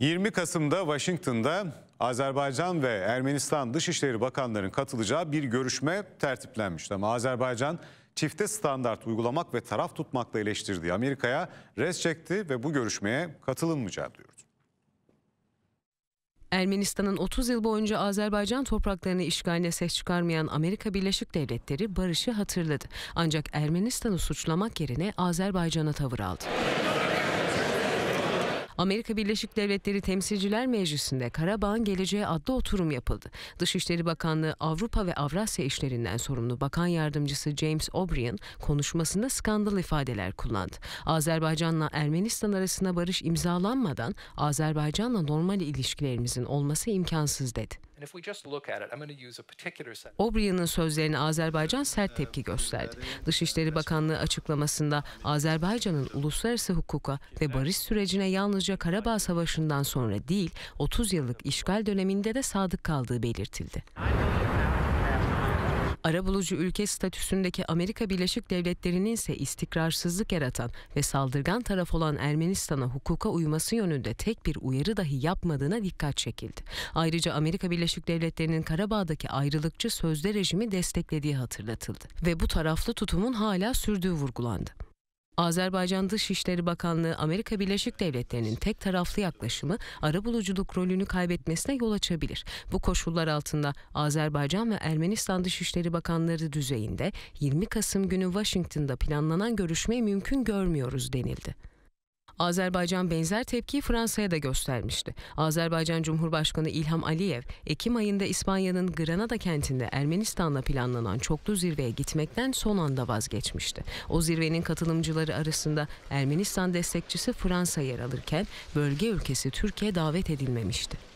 20 Kasım'da Washington'da Azerbaycan ve Ermenistan Dışişleri Bakanları'nın katılacağı bir görüşme tertiplenmişti. Ama Azerbaycan çifte standart uygulamak ve taraf tutmakla eleştirdiği Amerika'ya res çekti ve bu görüşmeye katılınmayacağı duyurdu. Ermenistan'ın 30 yıl boyunca Azerbaycan topraklarını işgaline ses çıkarmayan Amerika Birleşik Devletleri barışı hatırladı. Ancak Ermenistan'ı suçlamak yerine Azerbaycan'a tavır aldı. Amerika Birleşik Devletleri Temsilciler Meclisi'nde Karabağ'ın geleceği adlı oturum yapıldı. Dışişleri Bakanlığı Avrupa ve Avrasya işlerinden sorumlu Bakan Yardımcısı James O'Brien konuşmasında skandal ifadeler kullandı. Azerbaycan'la Ermenistan arasında barış imzalanmadan Azerbaycan'la normal ilişkilerimizin olması imkansız dedi. O'Brien'in sözlerine Azerbaycan sert tepki gösterdi. Dışişleri Bakanlığı açıklamasında Azerbaycan'ın uluslararası hukuka ve barış sürecine yalnızca Karabağ Savaşı'ndan sonra değil, 30 yıllık işgal döneminde de sadık kaldığı belirtildi. Arabulucu ülke statüsündeki Amerika Birleşik Devletleri'nin ise istikrarsızlık yaratan ve saldırgan taraf olan Ermenistan'a hukuka uyması yönünde tek bir uyarı dahi yapmadığına dikkat çekildi. Ayrıca Amerika Birleşik Devletleri'nin Karabağ'daki ayrılıkçı sözde rejimi desteklediği hatırlatıldı ve bu taraflı tutumun hala sürdüğü vurgulandı. Azerbaycan Dışişleri Bakanlığı Amerika Birleşik Devletleri'nin tek taraflı yaklaşımı arabuluculuk rolünü kaybetmesine yol açabilir. Bu koşullar altında Azerbaycan ve Ermenistan Dışişleri Bakanları düzeyinde 20 Kasım günü Washington'da planlanan görüşmeyi mümkün görmüyoruz denildi. Azerbaycan benzer tepkiyi Fransa'ya da göstermişti. Azerbaycan Cumhurbaşkanı İlham Aliyev, Ekim ayında İspanya'nın Granada kentinde Ermenistan'la planlanan çoklu zirveye gitmekten son anda vazgeçmişti. O zirvenin katılımcıları arasında Ermenistan destekçisi Fransa yer alırken bölge ülkesi Türkiye davet edilmemişti.